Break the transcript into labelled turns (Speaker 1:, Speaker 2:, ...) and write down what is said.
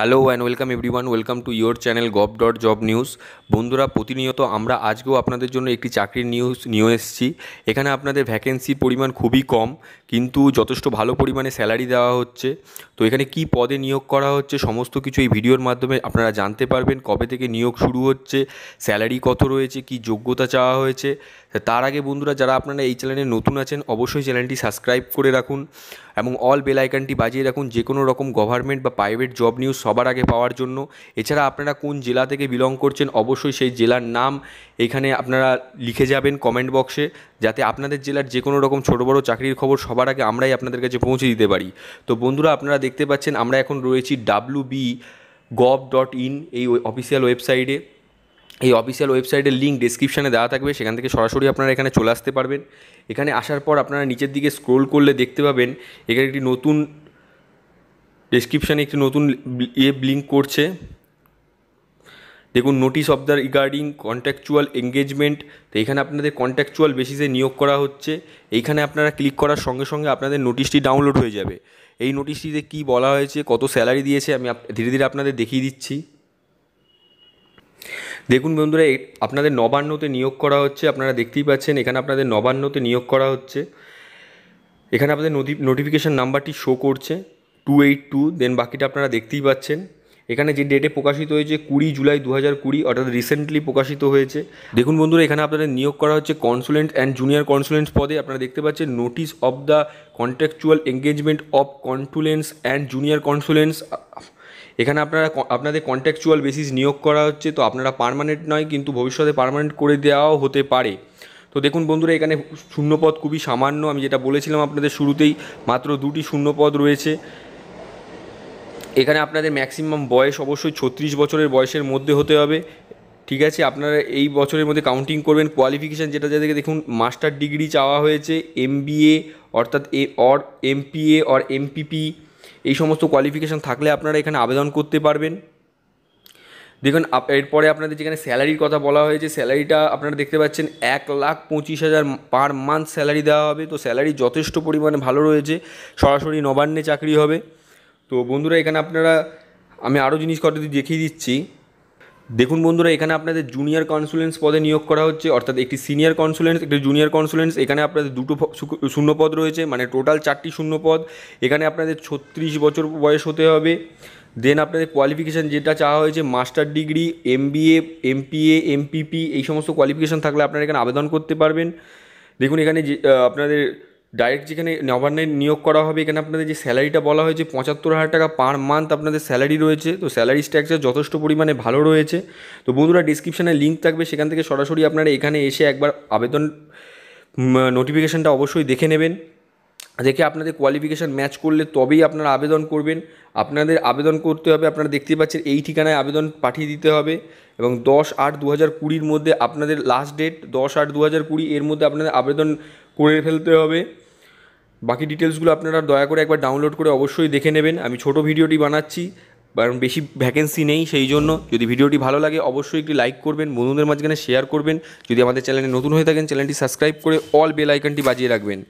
Speaker 1: hello and welcome everyone welcome to your channel gov dot job news বন্ধুরা প্রতিনিয়ত আমরা আজকেও আপনাদের জন্য একটি চাকরির নিউজ নিয়ে এসেছি এখানে আপনাদের ভ্যাকেন্সির পরিমাণ খুবই কম কিন্তু যথেষ্ট ভালো পরিমাণে স্যালারি দেওয়া হচ্ছে তো এখানে কি পদে নিয়োগ করা হচ্ছে সমস্ত কিছু এই ভিডিওর মাধ্যমে আপনারা জানতে পারবেন কবে থেকে নিয়োগ শুরু হচ্ছে স্যালারি কত রয়েছে কি যোগ্যতা চাওয়া হয়েছে তার আগে বন্ধুরা যারা আপনারা এই চ্যানেলে নতুন আছেন অবশ্যই চ্যানেলটি সাবস্ক্রাইব করে রাখুন এবং অল বেল আইকনটি বাজিয়ে রাখুন যে কোনো রকম গভর্নমেন্ট বা প্রাইভেট জব নিউজ সবার আগে পাওয়ার জন্য এছাড়া আপনারা কোন জেলা থেকে বিলং করছেন অবশ্যই সেই জেলার নাম এখানে আপনারা লিখে যাবেন কমেন্ট বক্সে যাতে আপনাদের জেলার যে কোনো রকম ছোটো বড়ো চাকরির খবর সবার আগে আমরাই আপনাদের কাছে পৌঁছে দিতে পারি তো বন্ধুরা আপনারা দেখতে পাচ্ছেন আমরা এখন রয়েছি W B gov dot in এই অফিসিয়াল ওয়েবসাইটে এই অফিসিয়াল ওয়েবসাইটের লিঙ্ক ডিসক্রিপশানে দেওয়া থাকবে সেখান থেকে সরাসরি আপনারা এখানে চলে আসতে পারবেন এখানে আসার পর আপনারা নিচের দিকে স্ক্রোল করলে দেখতে পাবেন এখানে একটি নতুন ডিসক্রিপশানে একটি নতুন ইয়ে লিঙ্ক করছে দেখুন notice of the regarding contractual engagement তো এখানে আপনাদের কন্ট্যাকচুয়াল বেসিসে নিয়োগ করা হচ্ছে এইখানে আপনারা ক্লিক করার সঙ্গে সঙ্গে আপনাদের নোটিশটি ডাউনলোড হয়ে যাবে এই নোটিশটিতে কি বলা হয়েছে কত স্যালারি দিয়েছে আমি ধীরে ধীরে আপনাদের দেখিয়ে দিচ্ছি দেখুন বন্ধুরা আপনাদের নবান্নতে নিয়োগ করা হচ্ছে আপনারা দেখতেই পাচ্ছেন এখানে আপনাদের নবান্নতে নিয়োগ করা হচ্ছে এখানে আপনাদের নোটি নোটিফিকেশান নাম্বারটি শো করছে টু এইট টু দেন বাকিটা আপনারা দেখতেই পাচ্ছেন এখানে যে ডেটে প্রকাশিত হয়েছে কুড়ি জুলাই দু হাজার কুড়ি অর্থাৎ রিসেন্টলি প্রকাশিত হয়েছে দেখুন বন্ধুরা এখানে আপনাদের নিয়োগ করা হচ্ছে কনসুলেন্ট অ্যান্ড জুনিয়র কনসুলেন্টস পদে আপনারা দেখতে পাচ্ছেন notice of the contractual engagement of consultants and junior consultants এখানে আপনারা আপনাদের কন্ট্যাকচুয়াল বেসিস নিয়োগ করা হচ্ছে তো আপনারা পারমানেন্ট নয় কিন্তু ভবিষ্যতে পারমানেন্ট করে দেওয়াও হতে পারে তো দেখুন বন্ধুরা এখানে শূন্যপদ খুবই সামান্য আমি যেটা বলেছিলাম আপনাদের শুরুতেই মাত্র দুটি শূন্যপদ রয়েছে এখানে আপনাদের ম্যাক্সিমাম বয়স অবশ্যই ছত্রিশ বছরের বয়সের মধ্যে হতে হবে ঠিক আছে আপনারা এই বছরের মধ্যে কাউন্টিং করবেন কোয়ালিফিকেশান যেটা যাদেরকে দেখুন মাস্টার ডিগ্রি চাওয়া হয়েছে এম অর্থাৎ A or MPA or MPP এই সমস্ত কোয়ালিফিকেশান থাকলে আপনারা এখানে আবেদন করতে পারবেন দেখুন এরপরে আপনাদের যেখানে স্যালারির কথা বলা হয়েছে স্যালারিটা আপনারা দেখতে পাচ্ছেন এক লাখ পঁচিশ হাজার পার মান্থ স্যালারি দেওয়া হবে তো স্যালারি যথেষ্ট পরিমাণে ভালো রয়েছে সরাসরি নবান্নে চাকরি হবে তো বন্ধুরা এখানে আপনারা আমি আরও জিনিস কত দেখিয়ে দিচ্ছি দেখুন বন্ধুরা এখানে আপনাদের জুনিয়র কনসুলেন্স পদে নিয়োগ করা হচ্ছে অর্থাৎ একটি সিনিয়র কনসুলেন্স একটি জুনিয়র কনসুলেন্স এখানে আপনাদের দুটো শূন্যপদ রয়েছে মানে টোটাল চারটি শূন্যপদ এখানে আপনাদের ছত্রিশ বছর বয়স হতে হবে দেন আপনাদের কোয়ালিফিকেশান যেটা চাওয়া হয়েছে master degree MBA MPA MPP এই সমস্ত কোয়ালিফিকেশান থাকলে আপনারা এখানে আবেদন করতে পারবেন দেখুন এখানে যে আপনাদের ডাইরেক্ট যেখানে নবান্নে নিয়োগ করা হবে এখানে আপনাদের যে স্যালারিটা বলা হয়েছে পঁচাত্তর হাজার টাকা পার মান্থ আপনাদের স্যালারি রয়েছে তো স্যালারি স্ট্রাকচার যথেষ্ট পরিমাণে ভালো রয়েছে তো বন্ধুরা ডিসক্রিপশানে লিঙ্ক থাকবে সেখান থেকে সরাসরি আপনারা এখানে এসে একবার আবেদন নোটিফিকেশানটা অবশ্যই দেখে নেবেন দেখে আপনাদের কোয়ালিফিকেশান ম্যাচ করলে তবেই আপনারা আবেদন করবেন আপনাদের আবেদন করতে হবে আপনারা দেখতে পাচ্ছেন এই ঠিকানায় আবেদন পাঠিয়ে দিতে হবে এবং দশ আট দু হাজার কুড়ির মধ্যে আপনাদের লাস্ট ডেট দশ আট দু হাজার কুড়ি এর মধ্যে আপনাদের আবেদন করে ফেলতে হবে বাকি ডিটেলসগুলো আপনারা দয়া করে একবার ডাউনলোড করে অবশ্যই দেখে নেবেন আমি ছোট ভিডিওটি বানাচ্ছি কারণ বেশি ভ্যাকেন্সি নেই সেই জন্য যদি ভিডিওটি ভালো লাগে অবশ্যই একটি লাইক করবেন বন্ধুদের মাঝখানে শেয়ার করবেন যদি আমাদের চ্যানেলে নতুন হয়ে থাকেন চ্যানেলটি সাবস্ক্রাইব করে অল বেল আইকনটি বাজিয়ে রাখবেন